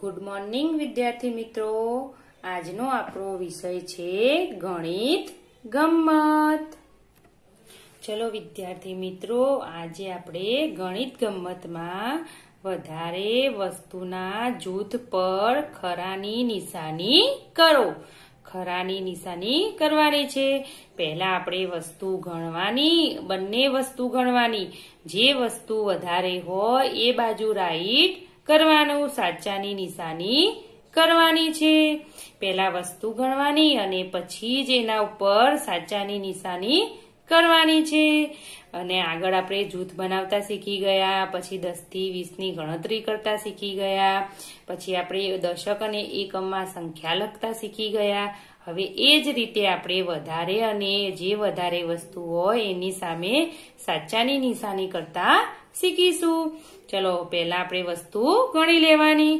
good morning વિદ્યાર્થી મિત્રો આજનો આપણો વિષય છે ગણિત ગમત ચલો વિદ્યાર્થી મિત્રો આજે આપણે ગણિત ગમતમાં વધારે વસ્તુના જૂથ પર ખરાની નિશાની કરો ખરાની નિશાની કરવાની છે પહેલા આપણે વસ્તુ ગણવાની બંને વસ્તુ ગણવાની જે વસ્તુ વધારે હોય એ બાજુ રાઈટ કરવાનું સાચાની નિશાની કરવાની છે પહેલા વસ્તુ ગણવાની અને પછી જ એના ઉપર સાચાની નિશાની કરવાની છે અને આગળ આપણે જૂથ બનાવતા શીખી ગયા પછી દસથી વીસની ગણતરી કરતા શીખી ગયા પછી આપણે દશક અને એકમમાં સંખ્યા લખતા શીખી ગયા હવે એ જ રીતે આપણે વધારે અને જે વધારે વસ્તુ હોય એની સામે સાચાની નિશાની કરતા શીખીશું ચલો પહેલા આપણે વસ્તુ ગણી લેવાની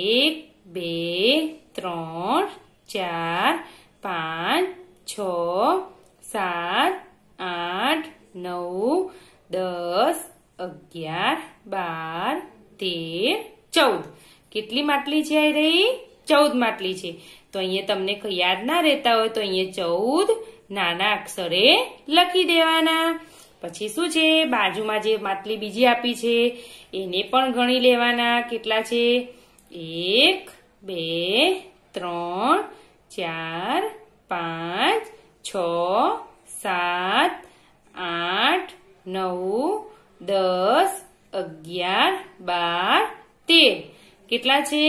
એક બે ત્રણ ચાર પાંચ છ સાત આઠ નવ દસ અગિયાર બાર તેર ચૌદ કેટલી માટલી છે આ રહી ચૌદ માટલી છે તો અહીંયા તમને યાદ ના રહેતા હોય તો અહીંયા ચૌદ નાના અક્ષરે લખી દેવાના પછી શું છે બાજુમાં જે માટલી બીજી આપી છે એને પણ ગણી લેવાના કેટલા છે એક બે ત્રણ ચાર પાંચ છ સાત આઠ નવ દસ અગિયાર બાર તેર કેટલા છે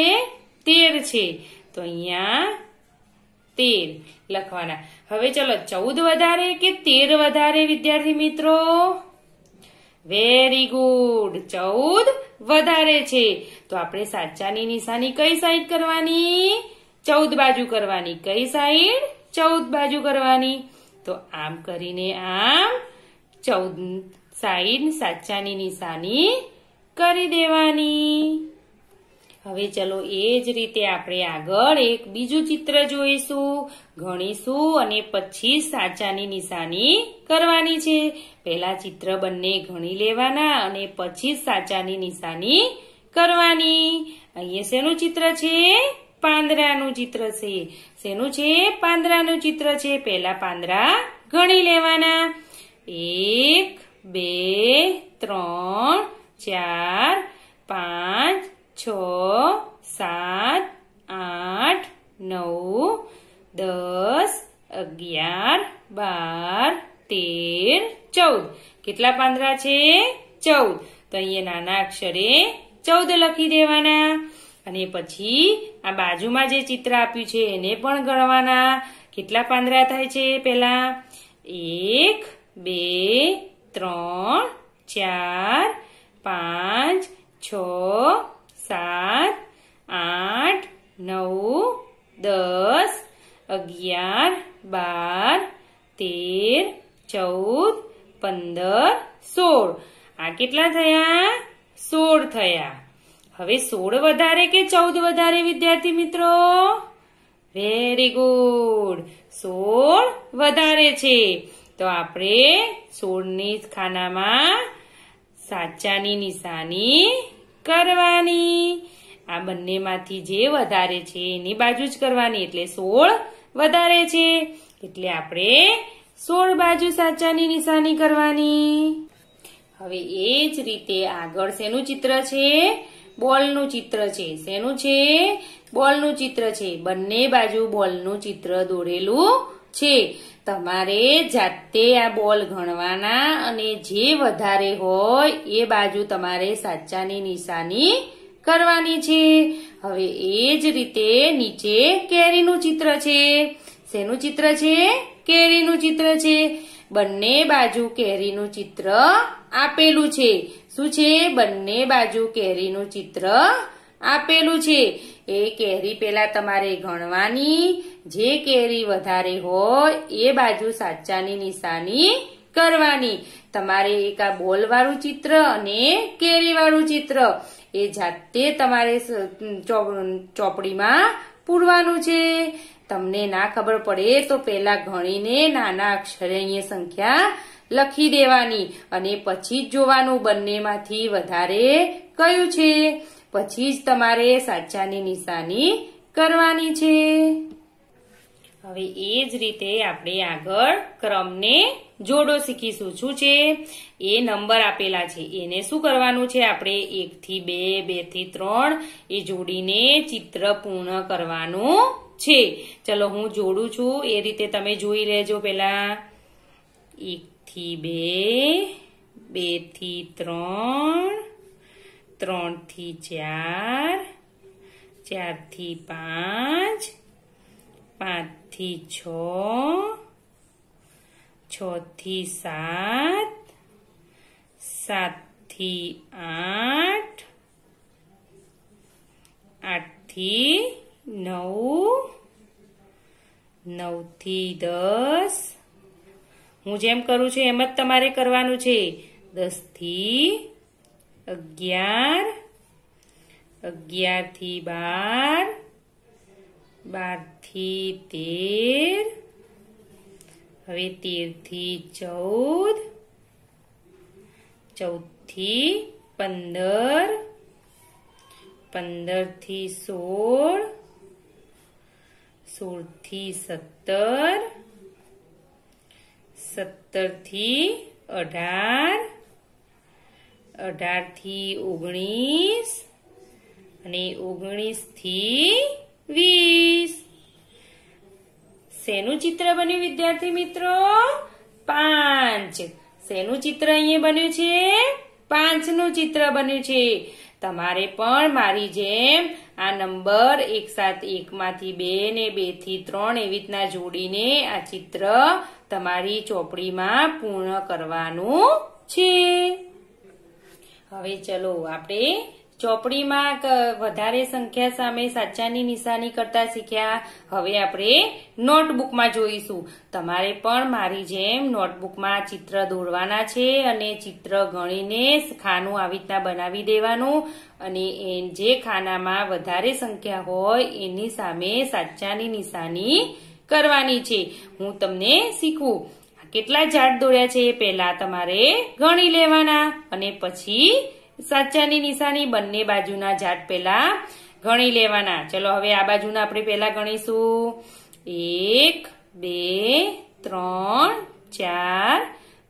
તેર છે તો અહીંયા તેર લખવાના હવે ચલો ચૌદ વધારે કે તેર વધારે વિદ્યાર્થી મિત્રો વેરી ગુડ ચૌદ વધારે છે તો આપણે સાચાની નિશાની કઈ સાઈડ કરવાની ચૌદ બાજુ કરવાની કઈ સાઈડ ચૌદ બાજુ કરવાની તો આમ કરીને આમ ચૌદ સાઈડ સાચાની નિશાની કરી દેવાની હવે ચલો એ જ રીતે આપણે આગળ એક બીજું ચિત્ર જોઈશું ગણીશું અને પછી સાચાની નિશાની કરવાની છે પહેલા ચિત્ર બંને ગણી લેવાના અને પછી સાચાની નિશાની કરવાની અહીંયા શેનું ચિત્ર છે પાંદરાનું ચિત્ર છે શેનું છે પાંદરાનું ચિત્ર છે પહેલા પાંદરા ગણી લેવાના એક બે ત્રણ ચાર પાંચ છ સાત આઠ નવ દસ અગિયાર બાર તેર ચૌદ કેટલા પાંદડા છે ચૌદ તો અહીંયા નાના અક્ષરે ચૌદ લખી દેવાના અને પછી આ બાજુમાં જે ચિત્ર આપ્યું છે એને પણ ગણવાના કેટલા પાંદડા થાય છે પેલા એક બે ત્રણ ચાર પાંચ છ સાત આઠ નવ દસ અગિયાર બાર તેર ચૌદ પંદર સોળ આ કેટલા થયા સોળ થયા હવે સોળ વધારે કે ચૌદ વધારે વિદ્યાર્થી મિત્રો વેરી ગુડ સોળ વધારે છે તો આપણે સોળની ખાનામાં સાચાની નિશાની કરવાની આ બંનેમાંથી જે વધારે છે એની બાજુ જ કરવાની એટલે સોળ વધારે છે એટલે આપણે સોળ બાજુ સાચાની નિશાની કરવાની હવે એ જ રીતે આગળ શેનું ચિત્ર છે બોલનું ચિત્ર છે શેનું છે બોલનું ચિત્ર છે બંને બાજુ બોલનું ચિત્ર દોરેલું છે તમારે જાતે આ બોલ ગણવાના અને જે વધારે હોય એ બાજુ તમારે સાચાની નિશાની કરવાની છે હવે એ જ રીતે નીચે કેરીનું ચિત્ર છે શેનું ચિત્ર છે કેરીનું ચિત્ર છે બંને બાજુ કેરીનું ચિત્ર આપેલું છે શું છે બંને બાજુ કેરીનું ચિત્ર આપેલું છે એ કેરી પેલા તમારે ગણવાની જે કેરી વધારે હોય એ બાજુ સાચાની નિશાની કરવાની તમારે એક આ બોલવાળું ચિત્ર અને કેરીવાળું ચિત્ર એ જાતે તમારે ચોપડીમાં પૂરવાનું છે તમને ના ખબર પડે તો પહેલા ગણીને નાના અક્ષરે સંખ્યા લખી દેવાની અને પછી જ જોવાનું બંનેમાંથી વધારે કયું છે પછી જ તમારે સાચાની નિશાની કરવાની છે હવે એ જ રીતે આપણે આગળ ક્રમને જોડો શીખીશું શું છે એ નંબર આપેલા છે એને શું કરવાનું છે આપણે એકથી બે બેથી ત્રણ એ જોડીને ચિત્ર પૂર્ણ કરવાનું છે ચલો હું જોડું છું એ રીતે તમે જોઈ લેજો પેલા એકથી બે બેથી ત્રણ ત્રણથી ચાર ચારથી પાંચ પાંચથી છ છથી સાત સાતથી આઠ આઠથી નવ નવથી દસ હું જેમ કરું છું એમ જ તમારે કરવાનું છે દસથી અગિયાર અગિયારથી બાર બાર થી તેર હવે તેર થી ચૌદ ચૌદ થી પંદર પંદર થી સોળ સોળ થી સત્તર સત્તર થી અઢાર અઢાર થી ઓગણીસ અને ઓગણીસ થી વીસ શેનું ચિત્ર બન્યું વિદ્યાર્થી મિત્રો પાંચ શેનું ચિત્ર અહીંયા બન્યું છે પાંચનું ચિત્ર બન્યું છે તમારે પણ મારી જેમ આ નંબર એક સાત એકમાંથી બે ને બે થી ત્રણ એવી રીતના જોડીને આ ચિત્ર તમારી ચોપડીમાં પૂર્ણ કરવાનું છે હવે ચલો આપણે ચોપડીમાં વધારે સંખ્યા સામે સાચાની નિશાની કરતા શીખ્યા હવે આપણે નોટબુકમાં જોઈશું તમારે પણ મારી જેમ નોટબુકમાં ચિત્ર દોરવાના છે અને ચિત્ર ગણીને ખાનું આવી રીતના બનાવી દેવાનું અને એ જે ખાનામાં વધારે સંખ્યા હોય એની સામે સાચાની નિશાની કરવાની છે હું તમને શીખું કેટલા ઝાડ દોર્યા છે એ પહેલા તમારે ગણી લેવાના અને પછી સાચાની નિશાની બંને બાજુના જાત પહેલા ગણી લેવાના ચલો હવે આ બાજુના આપણે પહેલા ગણીશું એક બે ત્રણ ચાર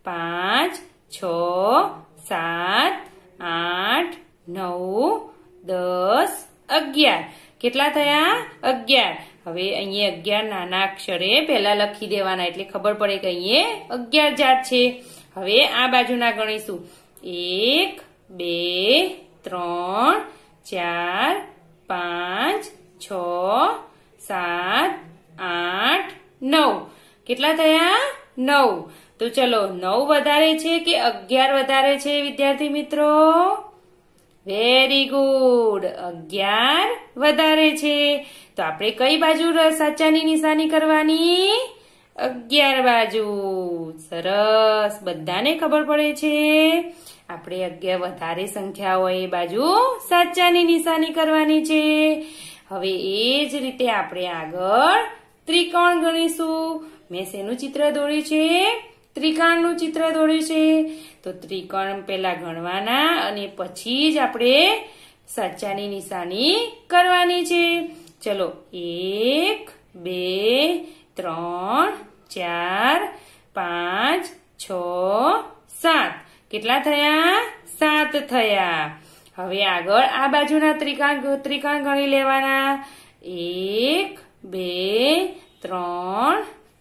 પાંચ છ સાત આઠ નવ દસ અગિયાર કેટલા થયા અગિયાર હવે અહીંયા અગિયાર નાના અક્ષરે પહેલા લખી દેવાના એટલે ખબર પડે કે અહીંયા અગિયાર જાત છે હવે આ બાજુના ગણીશું એક બે ત્રણ ચાર પાંચ છ સાત આઠ નવ કેટલા થયા નવ તો ચલો નવ વધારે છે કે અગિયાર વધારે છે વિદ્યાર્થી મિત્રો વેરી ગુડ અગિયાર વધારે છે તો આપણે કઈ બાજુ સાચાની નિશાની કરવાની અગિયાર બાજુ સરસ બધાને ખબર પડે છે આપણે અગિયાર વધારે સંખ્યા હોય એ બાજુ સાચાની નિશાની કરવાની છે હવે એ જ રીતે આપણે આગળ ત્રિકોણ ગણીશું મેં શેનું ચિત્ર દોર્યું છે ત્રિકોણનું ચિત્ર દોર્યું છે તો ત્રિકોણ પેલા ગણવાના અને પછી જ આપણે સાચાની નિશાની કરવાની છે ચલો એક બે ત્રણ ચાર પાંચ છ સાત કેટલા થયા સાત થયા હવે આગળ આ બાજુના ત્રિકાંગ ત્રિકોણ ગણી લેવાના એક બે ત્રણ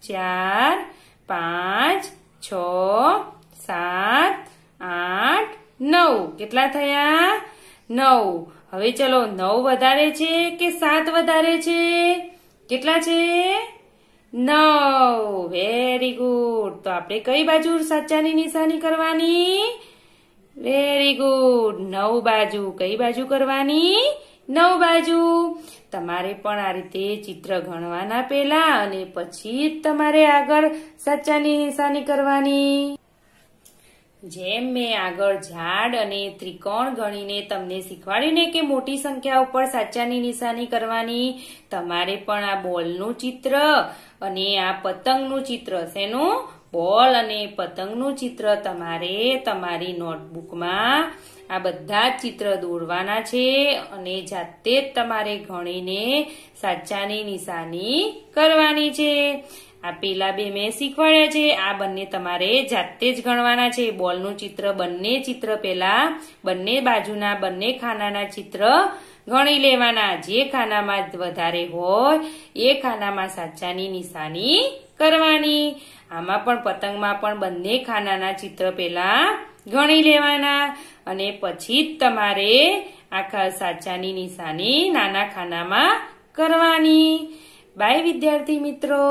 ચાર પાંચ છ સાત આઠ નવ કેટલા થયા નવ હવે ચલો નવ વધારે છે કે સાત વધારે છે કેટલા છે નવ વેરી ગુડ તો આપણે કઈ બાજુ સાચાની નિશાની કરવાની વેરી ગુડ નવ બાજુ કઈ બાજુ કરવાની નવ બાજુ તમારે પણ આ રીતે ચિત્ર ગણવાના પહેલા અને પછી તમારે આગળ સાચાની નિશાની કરવાની જેમ મેં આગળ ઝાડ અને ત્રિકોણ ગણીને તમને શીખવાડ્યું ને કે મોટી સંખ્યા ઉપર સાચાની નિશાની કરવાની તમારે પણ આ બોલનું ચિત્ર અને આ પતંગનું ચિત્ર શેનું બોલ અને પતંગનું ચિત્ર તમારે તમારી નોટબુકમાં આ બધા જ ચિત્ર દોરવાના છે અને જાતે જ તમારે ગણીને સાચાની નિશાની કરવાની છે આ પેલા બે મેં શીખવાડ્યા છે આ બંને તમારે જાતે જ ગણવાના છે બોલનું ચિત્ર બંને ચિત્ર પેલા બંને બાજુના બંને ખાનાના ચિત્ર ગણી લેવાના જે ખાનામાં વધારે હોય એ ખાનામાં સાચાની નિશાની કરવાની આમાં પણ પતંગમાં પણ બંને ખાનાના ચિત્ર પેલા ગણી લેવાના અને પછી જ તમારે આખા સાચાની નિશાની નાના ખાનામાં કરવાની બાય વિદ્યાર્થી મિત્રો